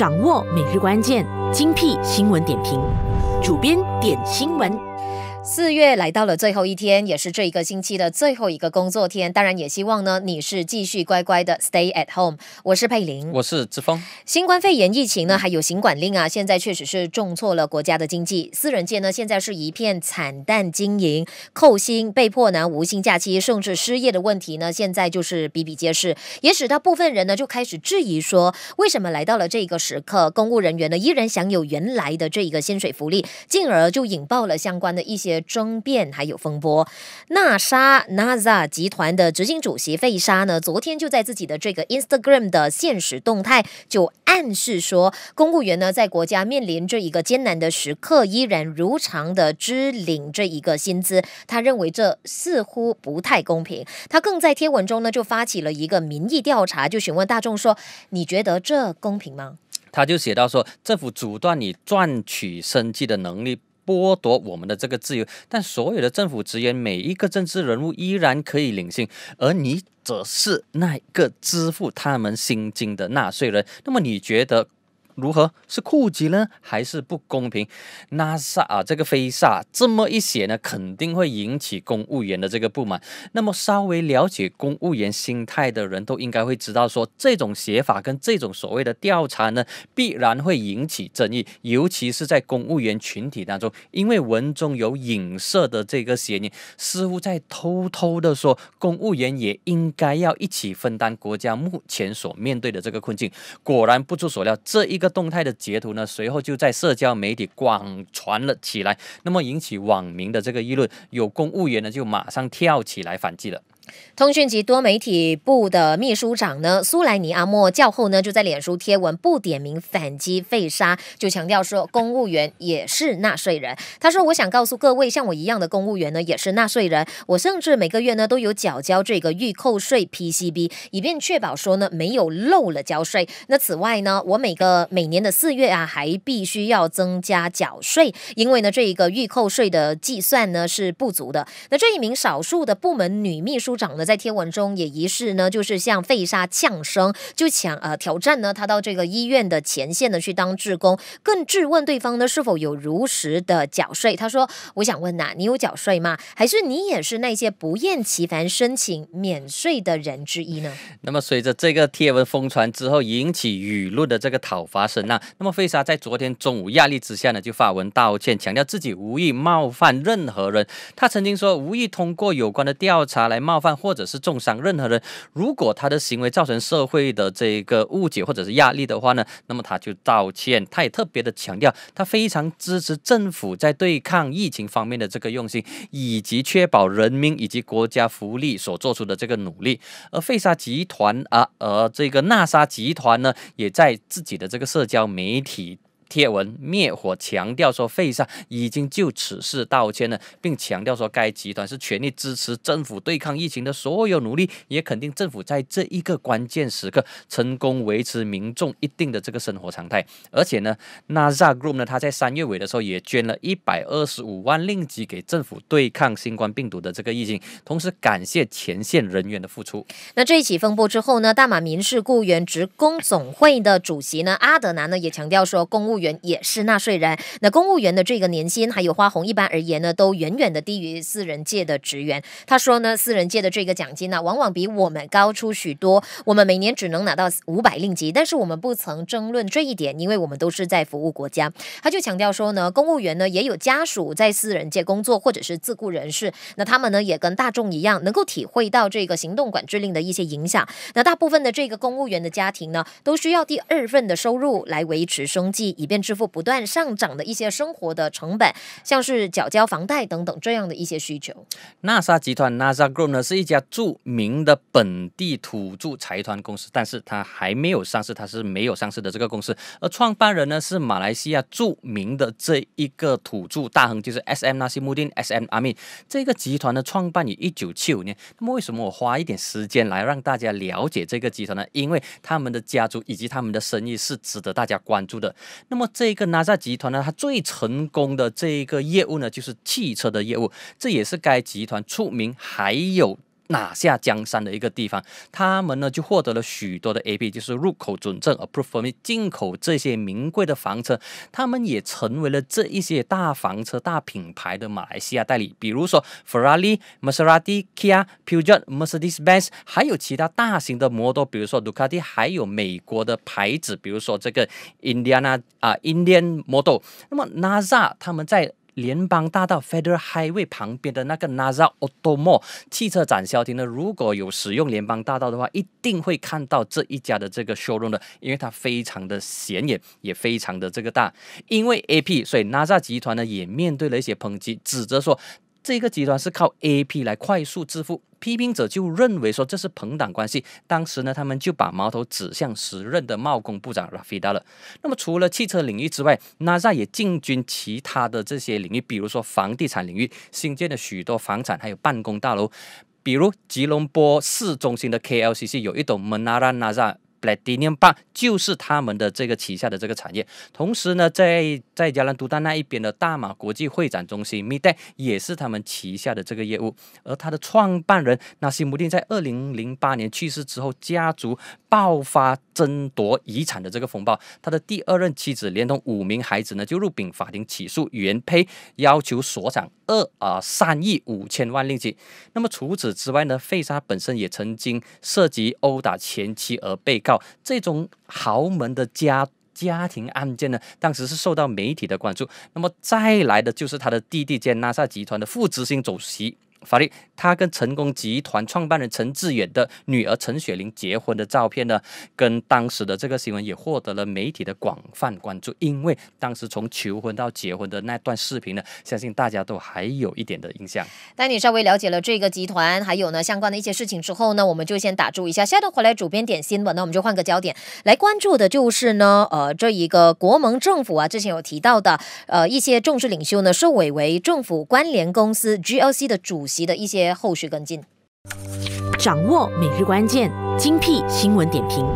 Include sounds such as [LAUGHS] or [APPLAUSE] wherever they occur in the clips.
掌握每日关键精辟新闻点评，主编点新闻。四月来到了最后一天，也是这一个星期的最后一个工作天。当然，也希望呢你是继续乖乖的 stay at home。我是佩林，我是志峰。新冠肺炎疫情呢，还有行管令啊，现在确实是重挫了国家的经济。私人界呢，现在是一片惨淡经营，扣薪、被迫呢无薪假期，甚至失业的问题呢，现在就是比比皆是，也使大部分人呢就开始质疑说，为什么来到了这个时刻，公务人员呢依然享有原来的这一个薪水福利，进而就引爆了相关的一些。争辩还有风波，纳沙 （Naza） 集团的执行主席费沙呢，昨天就在自己的这个 Instagram 的现实动态就暗示说，公务员呢在国家面临这一个艰难的时刻，依然如常的支领这一个薪资，他认为这似乎不太公平。他更在贴文中呢就发起了一个民意调查，就询问大众说：“你觉得这公平吗？”他就写到说：“政府阻断你赚取生计的能力。”剥夺我们的这个自由，但所有的政府职员、每一个政治人物依然可以领薪，而你则是那个支付他们薪金的纳税人。那么，你觉得？如何是酷极呢，还是不公平？那萨啊，这个飞萨这么一写呢，肯定会引起公务员的这个不满。那么稍微了解公务员心态的人都应该会知道，说这种写法跟这种所谓的调查呢，必然会引起争议，尤其是在公务员群体当中，因为文中有影射的这个写意，似乎在偷偷的说，公务员也应该要一起分担国家目前所面对的这个困境。果然不出所料，这一个。动态的截图呢，随后就在社交媒体广传了起来，那么引起网民的这个议论，有公务员呢就马上跳起来反击了。通讯及多媒体部的秘书长呢，苏莱尼阿莫较后呢，就在脸书贴文不点名反击废杀，就强调说，公务员也是纳税人。他说：“我想告诉各位，像我一样的公务员呢，也是纳税人。我甚至每个月呢，都有缴交这个预扣税 PCB，以便确保说呢，没有漏了交税。那此外呢，我每个每年的四月啊，还必须要增加缴税，因为呢，这一个预扣税的计算呢是不足的。那这一名少数的部门女秘书。”长呢在贴文中也疑似呢，就是向费沙呛声，就抢呃挑战呢，他到这个医院的前线呢去当志工，更质问对方呢是否有如实的缴税。他说：“我想问呐，你有缴税吗？还是你也是那些不厌其烦申请免税的人之一呢？” [LAUGHS] 那么随着这个贴文疯传之后，引起舆论的这个讨伐声啊，那么费沙在昨天中午压力之下呢，就发文道歉，强调自己无意冒犯任何人。他曾经说无意通过有关的调查来冒。犯或者是重伤任何人，如果他的行为造成社会的这个误解或者是压力的话呢，那么他就道歉。他也特别的强调，他非常支持政府在对抗疫情方面的这个用心，以及确保人民以及国家福利所做出的这个努力。而费沙集团啊，而这个纳沙集团呢，也在自己的这个社交媒体。贴文灭火，强调说费萨已经就此事道歉了，并强调说该集团是全力支持政府对抗疫情的所有努力，也肯定政府在这一个关键时刻成功维持民众一定的这个生活常态。而且呢，n a a Group 呢，他在三月尾的时候也捐了一百二十五万令吉给政府对抗新冠病毒的这个疫情，同时感谢前线人员的付出。那这一起风波之后呢，大马民事雇员职工总会的主席呢，阿德南呢也强调说公务。员也是纳税人，那公务员的这个年薪还有花红，一般而言呢，都远远的低于私人界的职员。他说呢，私人界的这个奖金呢，往往比我们高出许多。我们每年只能拿到五百令吉，但是我们不曾争论这一点，因为我们都是在服务国家。他就强调说呢，公务员呢也有家属在私人界工作，或者是自雇人士，那他们呢也跟大众一样，能够体会到这个行动管制令的一些影响。那大部分的这个公务员的家庭呢，都需要第二份的收入来维持生计以。便支付不断上涨的一些生活的成本，像是缴交房贷等等这样的一些需求。纳 a 集团 n a s a Group） 呢是一家著名的本地土著财团公司，但是它还没有上市，它是没有上市的这个公司。而创办人呢是马来西亚著名的这一个土著大亨，就是 S.M. n a s i r u d i n S.M. a 密 ），m i 这个集团呢创办于一九七五年。那么为什么我花一点时间来让大家了解这个集团呢？因为他们的家族以及他们的生意是值得大家关注的。那么那么这个纳萨集团呢，它最成功的这一个业务呢，就是汽车的业务，这也是该集团出名，还有。拿下江山的一个地方，他们呢就获得了许多的 A P，就是入口准证 a p p r o v a r 进口这些名贵的房车，他们也成为了这一些大房车大品牌的马来西亚代理，比如说 Ferrari、Maserati、Kia、Pugeot、Mercedes-Benz，还有其他大型的 model，比如说 Ducati，还有美国的牌子，比如说这个 Indiana 啊 Indian model。那么，NASA 他们在。联邦大道 （Federal Highway） 旁边的那个 n a z a O a u t o m o 汽车展销厅呢？如果有使用联邦大道的话，一定会看到这一家的这个 showroom 的，因为它非常的显眼，也非常的这个大。因为 A P，所以 n a z a 集团呢也面对了一些抨击，指责说这个集团是靠 A P 来快速致富。批评者就认为说这是朋党关系，当时呢，他们就把矛头指向时任的贸工部长拉菲达了。那么，除了汽车领域之外，n a s a 也进军其他的这些领域，比如说房地产领域，新建了许多房产，还有办公大楼，比如吉隆坡市中心的 KLCC 有一栋 Monarana a p l a t i n b a n 就是他们的这个旗下的这个产业，同时呢，在在加兰都丹那一边的大马国际会展中心 MIDA 也是他们旗下的这个业务。而他的创办人那西姆丁在二零零八年去世之后，家族爆发争夺遗产的这个风暴。他的第二任妻子连同五名孩子呢，就入禀法庭起诉原配，要求所长二啊三亿五千万令吉。那么除此之外呢，费沙本身也曾经涉及殴打前妻而被告。这种豪门的家家庭案件呢，当时是受到媒体的关注。那么再来的就是他的弟弟兼拉萨集团的副执行主席。法律，他跟成功集团创办人陈志远的女儿陈雪玲结婚的照片呢，跟当时的这个新闻也获得了媒体的广泛关注。因为当时从求婚到结婚的那段视频呢，相信大家都还有一点的印象。当你稍微了解了这个集团，还有呢相关的一些事情之后呢，我们就先打住一下，下周回来主编点新闻。那我们就换个焦点来关注的，就是呢，呃，这一个国盟政府啊，之前有提到的，呃，一些重视领袖呢，受委为政府关联公司 G L C 的主。席的一些后续跟进，掌握每日关键精辟新闻点评，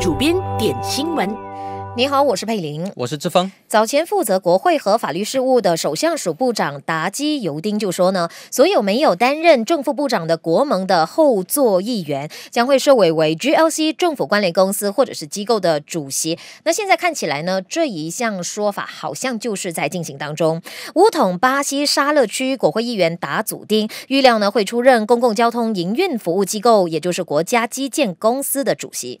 主编点新闻。你好，我是佩林，我是志峰。早前负责国会和法律事务的首相署部长达基尤丁就说呢，所有没有担任正副部长的国盟的后座议员将会设委为 GLC 政府关联公司或者是机构的主席。那现在看起来呢，这一项说法好像就是在进行当中。五统巴西沙勒区国会议员达祖丁预料呢会出任公共交通营运服务机构，也就是国家基建公司的主席。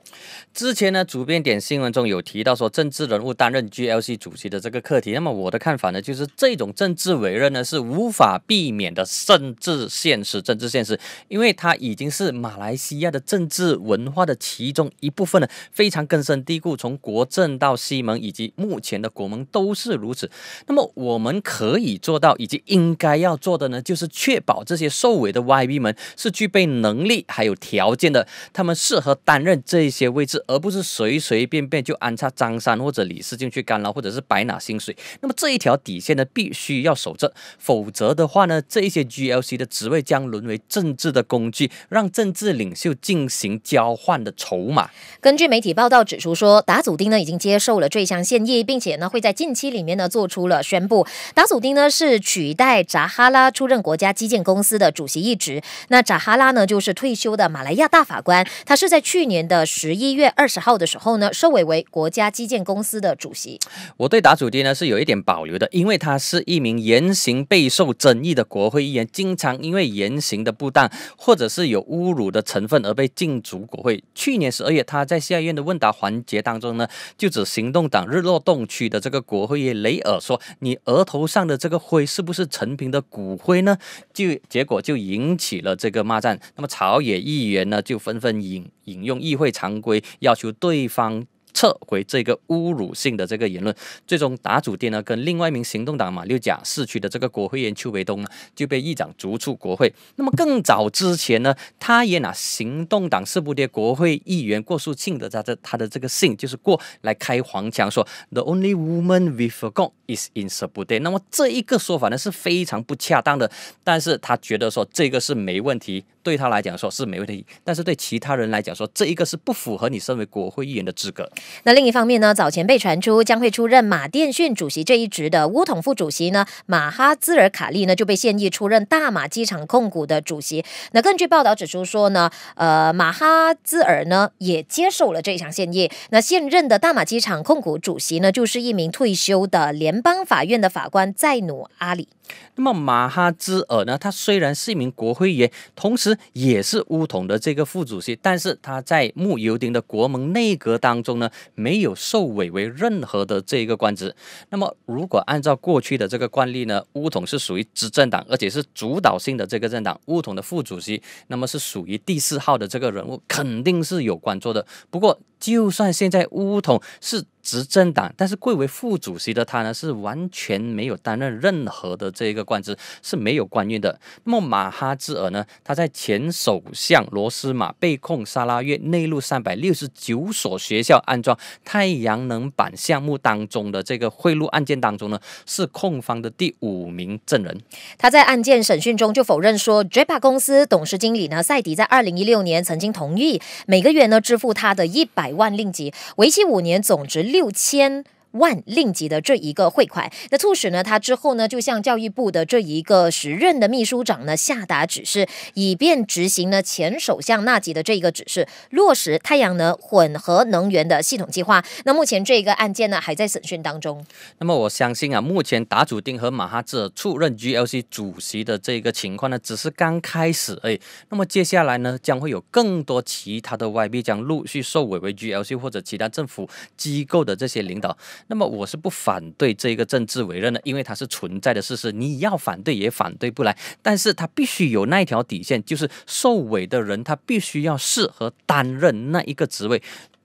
之前呢，主编点新闻中有提到。说政治人物担任 GLC 主席的这个课题，那么我的看法呢，就是这种政治委任呢是无法避免的政治现实，政治现实，因为它已经是马来西亚的政治文化的其中一部分了，非常根深蒂固，从国政到西盟以及目前的国盟都是如此。那么我们可以做到以及应该要做的呢，就是确保这些受委的 YB 们是具备能力还有条件的，他们适合担任这些位置，而不是随随便便就安插张。江山或者李事进去干捞，或者是白拿薪水，那么这一条底线呢，必须要守着，否则的话呢，这一些 G L C 的职位将沦为政治的工具，让政治领袖进行交换的筹码。根据媒体报道指出说，达祖丁呢已经接受了这项建议，并且呢会在近期里面呢做出了宣布。达祖丁呢是取代扎哈拉出任国家基建公司的主席一职。那扎哈拉呢就是退休的马来亚大法官，他是在去年的十一月二十号的时候呢，收尾为国家基。基建公司的主席，我对达主迪呢是有一点保留的，因为他是一名言行备受争议的国会议员，经常因为言行的不当，或者是有侮辱的成分而被禁足国会。去年十二月，他在下院的问答环节当中呢，就指行动党日落洞区的这个国会议雷尔说：“你额头上的这个灰是不是陈平的骨灰呢？”就结果就引起了这个骂战。那么朝野议员呢就纷纷引引用议会常规，要求对方。[LAUGHS] 撤回这个侮辱性的这个言论，最终打主电呢跟另外一名行动党马六甲市区的这个国会议员邱维东呢就被议长逐出国会。那么更早之前呢，他也拿行动党四部跌国会议员郭淑庆的他的他的这个信，就是过来开黄腔说，the only woman we forgot is in s h e o u day。那么这一个说法呢是非常不恰当的，但是他觉得说这个是没问题。对他来讲说，是没问题；但是对其他人来讲说，这一个是不符合你身为国会议员的资格。那另一方面呢，早前被传出将会出任马电讯主席这一职的乌统副主席呢，马哈兹尔卡利呢就被现役出任大马机场控股的主席。那根据报道指出说呢，呃，马哈兹尔呢也接受了这一场现役。那现任的大马机场控股主席呢，就是一名退休的联邦法院的法官在努阿里。那么马哈兹尔呢，他虽然是一名国会议员，同时也是乌统的这个副主席，但是他在穆尤丁的国盟内阁当中呢，没有受委为任何的这个官职。那么，如果按照过去的这个惯例呢，乌统是属于执政党，而且是主导性的这个政党，乌统的副主席，那么是属于第四号的这个人物，肯定是有官做的。不过，就算现在乌统是执政党，但是贵为副主席的他呢，是完全没有担任任何的这个官职，是没有官运的。么马哈兹尔呢，他在前首相罗斯马被控沙拉越内陆三百六十九所学校安装太阳能板项目当中的这个贿赂案件当中呢，是控方的第五名证人。他在案件审讯中就否认说，JPA 公司董事经理呢赛迪在二零一六年曾经同意每个月呢支付他的一百万令吉，为期五年，总值。六千。万令吉的这一个汇款，那促使呢，他之后呢，就向教育部的这一个时任的秘书长呢下达指示，以便执行呢前首相纳吉的这一个指示，落实太阳能混合能源的系统计划。那目前这一个案件呢还在审讯当中。那么我相信啊，目前达祖丁和马哈芝出任 GLC 主席的这个情况呢，只是刚开始。哎，那么接下来呢，将会有更多其他的外币将陆续受委为 GLC 或者其他政府机构的这些领导。那么我是不反对这个政治委任的，因为它是存在的事实，你要反对也反对不来。但是他必须有那一条底线，就是受委的人他必须要适合担任那一个职位。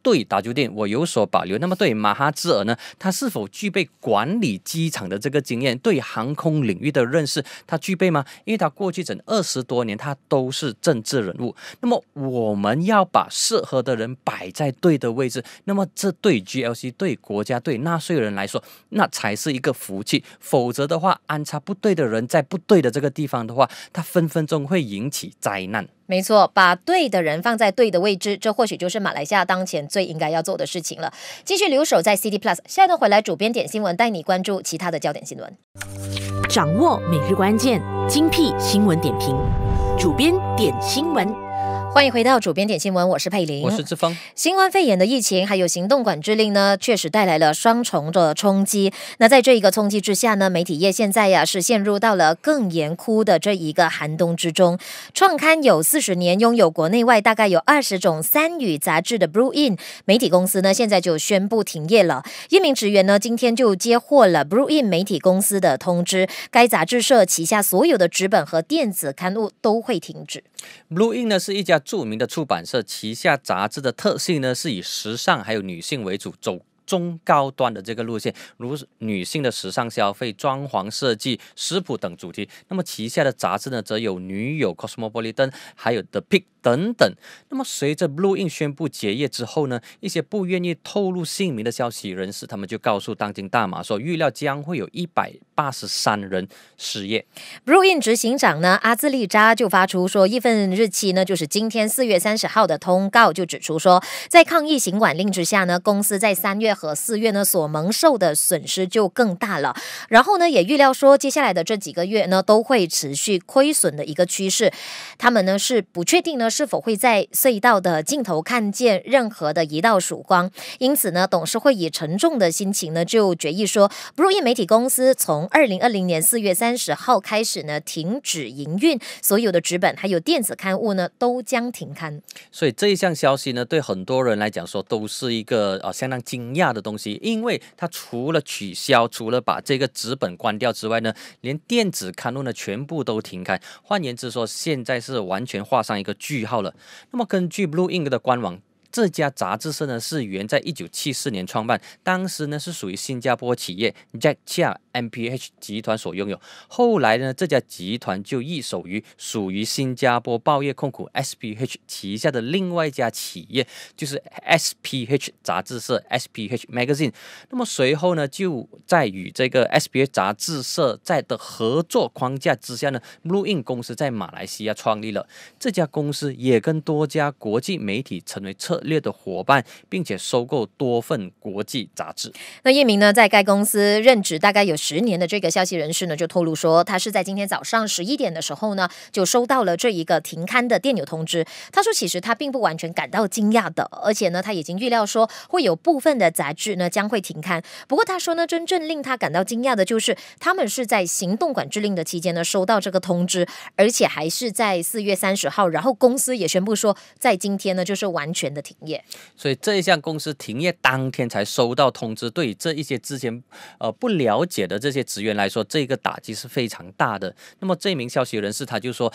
对大酒店，我有所保留。那么对马哈兹尔呢？他是否具备管理机场的这个经验？对航空领域的认识，他具备吗？因为他过去整二十多年，他都是政治人物。那么我们要把适合的人摆在对的位置。那么这对 GLC，对国家、对纳税人来说，那才是一个福气。否则的话，安插不对的人在不对的这个地方的话，他分分钟会引起灾难。没错，把对的人放在对的位置，这或许就是马来西亚当前最应该要做的事情了。继续留守在 CT Plus，下一段回来，主编点新闻，带你关注其他的焦点新闻，掌握每日关键，精辟新闻点评，主编点新闻。欢迎回到主编点新闻，我是佩玲，我是志峰。新冠肺炎的疫情还有行动管制令呢，确实带来了双重的冲击。那在这一个冲击之下呢，媒体业现在呀是陷入到了更严酷的这一个寒冬之中。创刊有四十年，拥有国内外大概有二十种三语杂志的 Blue In 媒体公司呢，现在就宣布停业了。一名职员呢，今天就接获了 Blue In 媒体公司的通知，该杂志社旗下所有的纸本和电子刊物都会停止。Blue i n 呢是一家著名的出版社，旗下杂志的特性呢是以时尚还有女性为主轴。中高端的这个路线，如女性的时尚消费、装潢设计、食谱等主题。那么旗下的杂志呢，则有《女友》《Cosmo》《玻璃灯》，还有《The Pick》等等。那么随着 Blue In 宣布结业之后呢，一些不愿意透露姓名的消息人士，他们就告诉《当今大马》说，预料将会有一百八十三人失业。Blue In 执行长呢，阿兹利扎就发出说一份日期呢，就是今天四月三十号的通告，就指出说，在抗疫行管令之下呢，公司在三月。和四月呢所蒙受的损失就更大了，然后呢也预料说接下来的这几个月呢都会持续亏损的一个趋势，他们呢是不确定呢是否会在隧道的尽头看见任何的一道曙光，因此呢董事会以沉重的心情呢就决议说不鲁业媒体公司从二零二零年四月三十号开始呢停止营运，所有的纸本还有电子刊物呢都将停刊。所以这一项消息呢对很多人来讲说都是一个呃相当惊讶。大的东西，因为它除了取消，除了把这个纸本关掉之外呢，连电子刊录呢全部都停开。换言之说，现在是完全画上一个句号了。那么根据《Blue Ink》的官网，这家杂志社呢是原在一九七四年创办，当时呢是属于新加坡企业 Jack c h a MPH 集团所拥有。后来呢，这家集团就易手于属于新加坡报业控股 SPH 旗下的另外一家企业，就是 SPH 杂志社 SPH Magazine。那么随后呢，就在与这个 SPH 杂志社在的合作框架之下呢，Blue In 公司在马来西亚创立了这家公司，也跟多家国际媒体成为策略的伙伴，并且收购多份国际杂志。那叶明呢，在该公司任职大概有。十年的这个消息人士呢，就透露说，他是在今天早上十一点的时候呢，就收到了这一个停刊的电邮通知。他说，其实他并不完全感到惊讶的，而且呢，他已经预料说会有部分的杂志呢将会停刊。不过他说呢，真正令他感到惊讶的就是，他们是在行动管制令的期间呢收到这个通知，而且还是在四月三十号。然后公司也宣布说，在今天呢就是完全的停业。所以这一项公司停业当天才收到通知，对于这一些之前呃不了解的。这些职员来说，这个打击是非常大的。那么，这名消息人士他就说。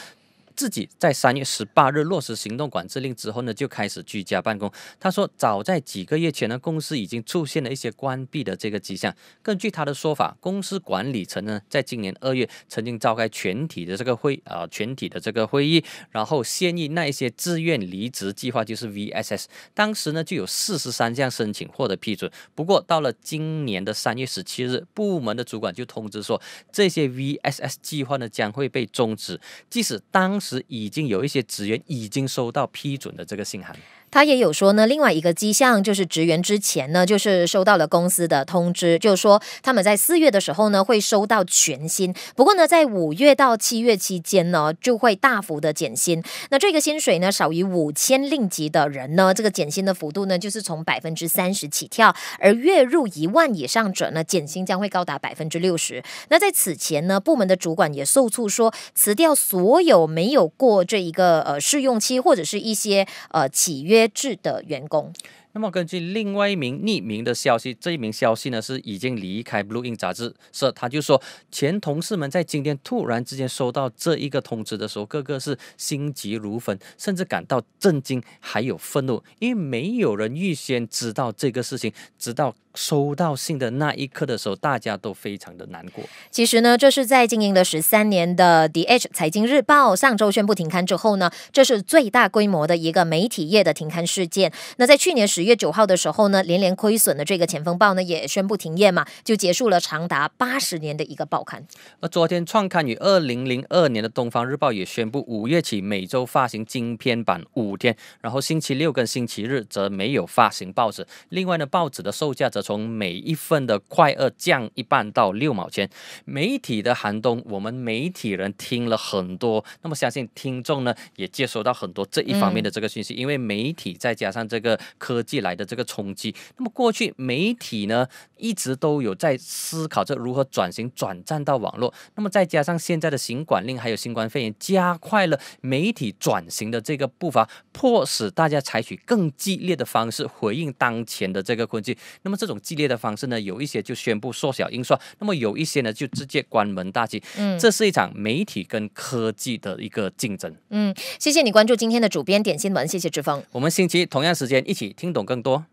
自己在三月十八日落实行动管制令之后呢，就开始居家办公。他说，早在几个月前呢，公司已经出现了一些关闭的这个迹象。根据他的说法，公司管理层呢，在今年二月曾经召开全体的这个会啊，全体的这个会议，然后建议那一些自愿离职计划就是 VSS。当时呢，就有四十三项申请获得批准。不过到了今年的三月十七日，部门的主管就通知说，这些 VSS 计划呢将会被终止，即使当。时已经有一些职员已经收到批准的这个信函。他也有说呢，另外一个迹象就是，职员之前呢，就是收到了公司的通知，就是说他们在四月的时候呢会收到全薪，不过呢，在五月到七月期间呢，就会大幅的减薪。那这个薪水呢，少于五千令吉的人呢，这个减薪的幅度呢，就是从百分之三十起跳；而月入一万以上者呢，减薪将会高达百分之六十。那在此前呢，部门的主管也受促说辞掉所有没有过这一个呃试用期或者是一些呃起约。制的员工。那么根据另外一名匿名的消息，这一名消息呢是已经离开《Blue Ink》杂志社。他就说，前同事们在今天突然之间收到这一个通知的时候，个个是心急如焚，甚至感到震惊，还有愤怒，因为没有人预先知道这个事情。直到收到信的那一刻的时候，大家都非常的难过。其实呢，这是在经营了十三年的《DH 财经日报》上周宣布停刊之后呢，这是最大规模的一个媒体业的停刊事件。那在去年十。十月九号的时候呢，连连亏损的这个《前锋报》呢也宣布停业嘛，就结束了长达八十年的一个报刊。而昨天创刊于二零零二年的《东方日报》也宣布，五月起每周发行精编版五天，然后星期六跟星期日则没有发行报纸。另外呢，报纸的售价则从每一份的快二降一半到六毛钱。媒体的寒冬，我们媒体人听了很多，那么相信听众呢也接收到很多这一方面的这个信息，因为媒体再加上这个科。技。寄来的这个冲击，那么过去媒体呢一直都有在思考着如何转型转战到网络，那么再加上现在的行管令还有新冠肺炎，加快了媒体转型的这个步伐，迫使大家采取更激烈的方式回应当前的这个困境。那么这种激烈的方式呢，有一些就宣布缩小印刷，那么有一些呢就直接关门大吉。嗯，这是一场媒体跟科技的一个竞争。嗯，谢谢你关注今天的主编点新闻，谢谢志峰。我们星期同样时间一起听懂。更多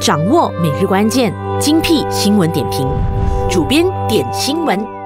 掌握每日关键精辟新闻点评，主编点新闻。